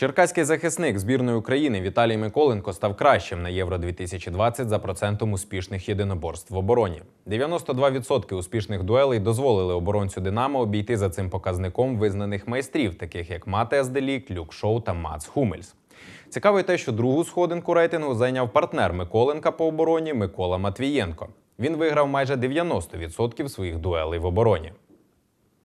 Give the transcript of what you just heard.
Черкаський захисник збірної України Віталій Миколенко став кращим на Євро 2020 за процентом успішних єдиноборств в обороні. 92% успішних дуелей дозволили оборонцю Динамо обійти за цим показником визнаних майстрів, таких як Мате Азделік, Люк Шоу та Мац Хумельс. Цікаво те, що другу сходинку рейтингу зайняв партнер Миколенка по обороні Микола Матвієнко. Він виграв майже 90% своїх дуелей в обороні.